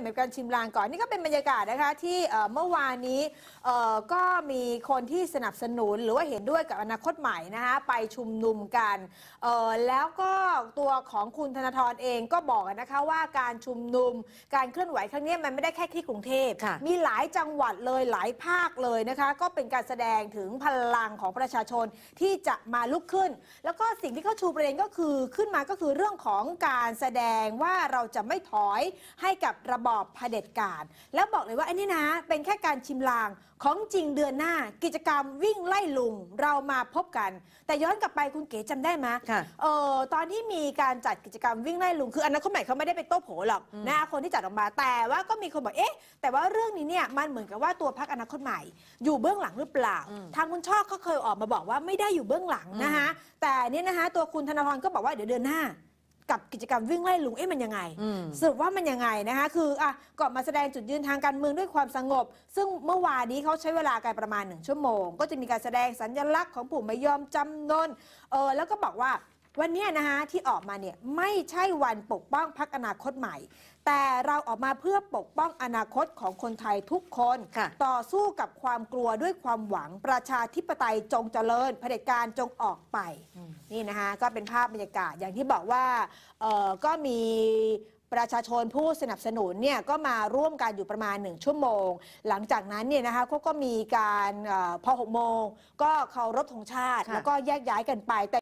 เหมือนการชิมลางก่อนนี่ก็เป็นบรรยากาศนะคะที่เมื่อวานนี้ก็มีคนที่สนับสนุนหรือว่าเห็นด้วยกับอนาคตใหม่นะคะไปชุมนุมกันแล้วก็ตัวของคุณธนาธรเองก็บอกนะคะว่าการชุมนุมการเคลื่อนไหวครั้งนี้มันไม่ได้แค่ที่กรุงเทพมีหลายจังหวัดเลยหลายภาคเลยนะคะก็เป็นการแสดงถึงพลังของประชาชนที่จะมาลุกขึ้น แล้วก็สิ่งที่เขาชูประเด็นก็คือขึ้นมาก็คือเรื่องของการแสดงว่าเราจะไม่ถอยให้กับระบบอบเผด็จการ แล้วบอกเลยว่าอันนี้นะ เป็นแค่การชิมลางของจริงเดือนหน้ากิจกรรมวิ่งไล่ลุงเรามาพบกัน แต่ย้อนกลับไปคุณเก๋จำได้ไหมเออตอนที่มีการจัดกิจกรรมวิ่งไล่ลุงคืออันนั้นคนใหม่เขาไม่ได้ไปโต้โผหรอกนะคนที่จัดออกมาแต่ว่าก็มีคนบอกเอ๊ะ แต่ว่าเรื่องนี้เนี่ยมันเหมือนกับว่าตัวพักอนาคตใหม่ อยู่เบื้องหลังหรือเปล่า ทางคุณชอบก็เคยออกมาบอกว่าไม่ได้อยู่เบื้องหลังนะคะแต่เนี่ยนะคะตัวคุณธนาพรก็บอกว่าเดี๋ยวเดือนหน้ากับกิจกรรมวิ่งไล่ลุงเอ๊ะมันยังไง สรุปว่ามันยังไง นะคะคืออ่ะก็มาแสดงจุดยืนทางการเมืองด้วยความสงบ ซึ่งเมื่อวานนี้เขาใช้เวลากันประมาณหนึ่งชั่วโมง ก็จะมีการแสดงสัญลักษณ์ของผู้ไม่ยอมจำนนเออแล้วก็บอกว่าวันนี้นะคะที่ออกมาเนี่ยไม่ใช่วันปกป้องพักอนาคตใหม่ แต่เราออกมาเพื่อปกป้องอนาคตของคนไทยทุกคนคต่อสู้กับความกลัวด้วยความหวังประชาธิปไตยจงเจริญเผด็จการจงออกไปนี่นะคะก็เป็นภาพบรรยากาศอย่างที่บอกว่าก็มีประชาชนผู้สนับสนุนเนี่ยก็มาร่วมกันอยู่ประมาณ 1 ชั่วโมง หลังจากนั้นเนี่ยนะคะเขาก็มีการอพอหกโมง ก็เคารพธงชาติ แล้วก็แยกย้ายกันไปแต่